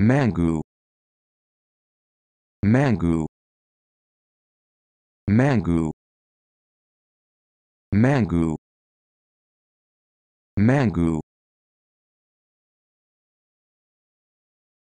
mango mango mango mango mango